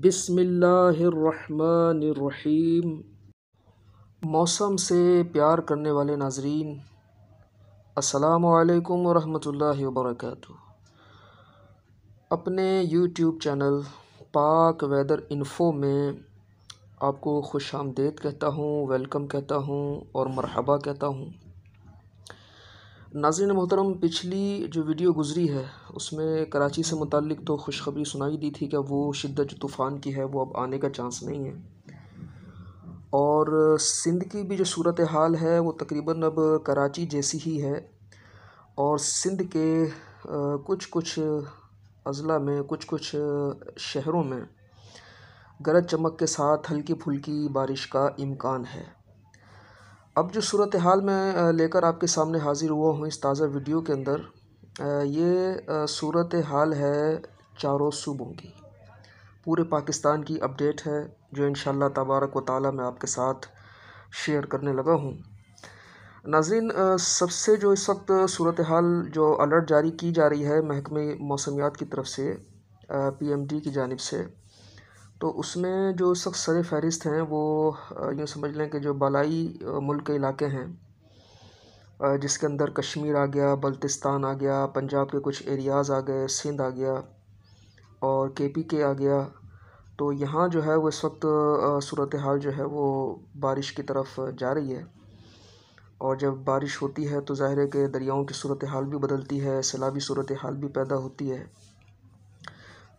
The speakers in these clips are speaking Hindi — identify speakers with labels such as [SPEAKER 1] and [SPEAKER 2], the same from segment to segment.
[SPEAKER 1] बिसमीम मौसम से प्यार करने वाले नाजरीन असलकम वरहमल वबरक अपने YouTube channel Pak weather info में आपको खुश आमदेद कहता हूँ वेलकम कहता हूँ और मरहबा कहता हूँ नाजिन मोहतरम पिछली जो वीडियो गुज़री है उसमें कराची से मुतल तो खुशखबरी सुनाई दी थी कि वो शिद्दत जो तूफ़ान की है वो अब आने का चांस नहीं है और सिंध की भी जो सूरत हाल है वो तकरीबन अब कराची जैसी ही है और सिंध के कुछ कुछ अज़ला में कुछ कुछ शहरों में गरज चमक के साथ हल्की फुल्की बारिश का इम्कान है अब जो सूरत हाल में लेकर आपके सामने हाज़िर हुआ हूँ इस ताज़ा वीडियो के अंदर ये सूरत हाल है चारों सूबों की पूरे पाकिस्तान की अपडेट है जो इन तबारक व ताली मैं आपके साथ शेयर करने लगा हूँ नाजिन सबसे जो इस वक्त सूरत हाल जो अलर्ट जारी की जा रही है महकमे मौसमियात की तरफ से पीएमडी की जानब से तो उसमें जो सख्त सर फहरिस्त हैं वो यूँ समझ लें कि जो बालाई मुल्क के इलाके हैं जिसके अंदर कश्मीर आ गया बल्तिस्तान आ गया पंजाब के कुछ एरियाज़ आ गए सिंध आ गया और के पी के आ गया तो यहाँ जो है वो इस वक्त सूरत हाल जो है वो बारिश की तरफ जा रही है और जब बारिश होती है तो ज़ाहिर है कि दरियाओं की सूरत हाल भी बदलती है सैलाबी सूरत हाल भी पैदा होती है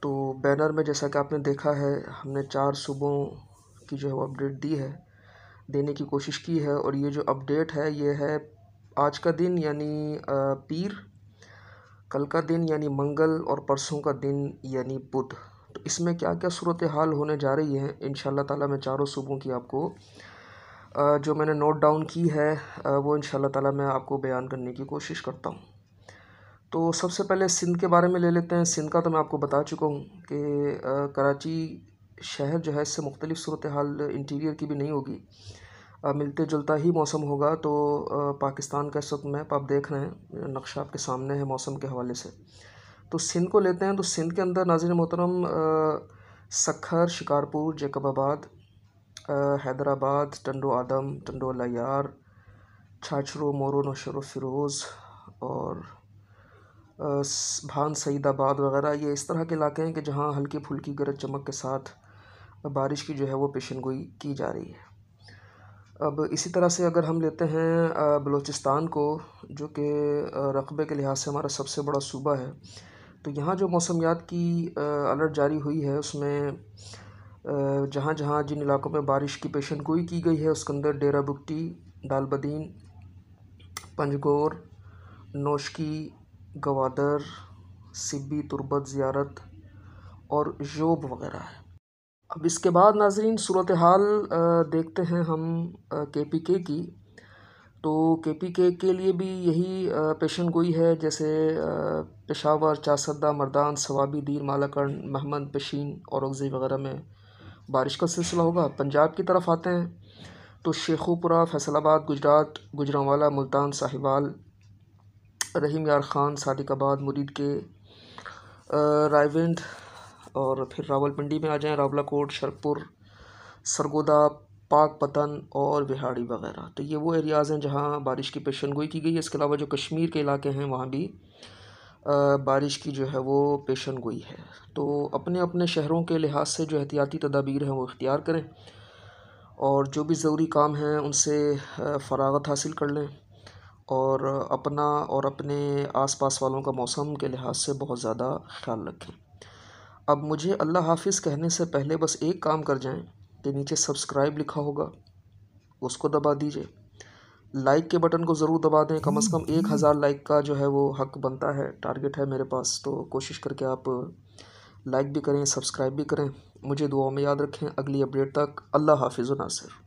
[SPEAKER 1] तो बैनर में जैसा कि आपने देखा है हमने चार सूबों की जो है वो अपडेट दी है देने की कोशिश की है और ये जो अपडेट है ये है आज का दिन यानी पीर कल का दिन यानी मंगल और परसों का दिन यानी बुध तो इसमें क्या क्या सूरत हाल होने जा रही है इन ताला मैं चारों सूबों की आपको जो मैंने नोट डाउन की है वो इन ताला मैं आपको बयान करने की कोशिश करता हूँ तो सबसे पहले सिंध के बारे में ले लेते हैं सिंध का तो मैं आपको बता चुका हूँ कि कराची शहर जो है इससे मुख्तलिफ सूरत हाल इंटीरियर की भी नहीं होगी मिलते जुलता ही मौसम होगा तो पाकिस्तान का इस वक्त मैप आप देख रहे हैं नक्शा आपके सामने है मौसम के हवाले से तो सिंध को लेते हैं तो सिंध के अंदर नाजिन मोहतरम सखर शिकारपुर जैकबाबाद हैदराबाद टंडो आदम टंडो लायार छाछरो मोरो नशर फिरोज़ और भान सईदाबाद वगैरह ये इस तरह के इलाक़े हैं कि जहाँ हल्की फुल्की गरज चमक के साथ बारिश की जो है वो पेशन गोई की जा रही है अब इसी तरह से अगर हम लेते हैं बलूचिस्तान को जो कि रकबे के लिहाज से हमारा सबसे बड़ा सूबा है तो यहाँ जो मौसमियात की अलर्ट जारी हुई है उसमें जहाँ जहाँ जिन इलाकों में बारिश की पेशन गोई की गई है उसके अंदर डेरा बुगटी दालबदीन बदीन पंजगोर नोशकी गवादर सिब्बी तुर्बत ज़ियारत और योब वगैरह है अब इसके बाद नाजरीन सूरत हाल देखते हैं हम के पी के की तो के पी के के लिए भी यही पेशन गोई है जैसे पेशावर चासदा मर्दान सवाबी दीर मालाकर्ण महमद पेशीन अगजी वगैरह में बारिश का सिलसिला होगा पंजाब की तरफ आते हैं तो शेखोपुरा फैसलाबाद गुजरात गुजरावाला मुल्तान साहिवाल रहीम यार ख़ान सादिकाबाद मुरीद के रायविंद और फिर रावलपिंडी में आ जाएं कोट शरपुर सरगोदा पाक पतन और बिहाड़ी वगैरह तो ये वो एरियाज़ हैं जहाँ बारिश की पेशन गोई की गई है इसके अलावा जो कश्मीर के इलाके हैं वहाँ भी आ, बारिश की जो है वो पेशन गोई है तो अपने अपने शहरों के लिहाज से जो एहतियाती तदाबीर हैं वो इख्तियार करें और जो भी ज़रूरी काम हैं उनसे फ़रागत हासिल कर लें और अपना और अपने आस पास वालों का मौसम के लिहाज से बहुत ज़्यादा ख्याल रखें अब मुझे अल्लाह हाफिज़ कहने से पहले बस एक काम कर जाएं कि नीचे सब्सक्राइब लिखा होगा उसको दबा दीजिए लाइक के बटन को ज़रूर दबा दें कम से कम एक हज़ार लाइक का जो है वो हक बनता है टारगेट है मेरे पास तो कोशिश करके आप लाइक भी करें सब्सक्राइब भी करें मुझे दुआ में याद रखें अगली अपडेट तक अल्लाह हाफिज़ नासिर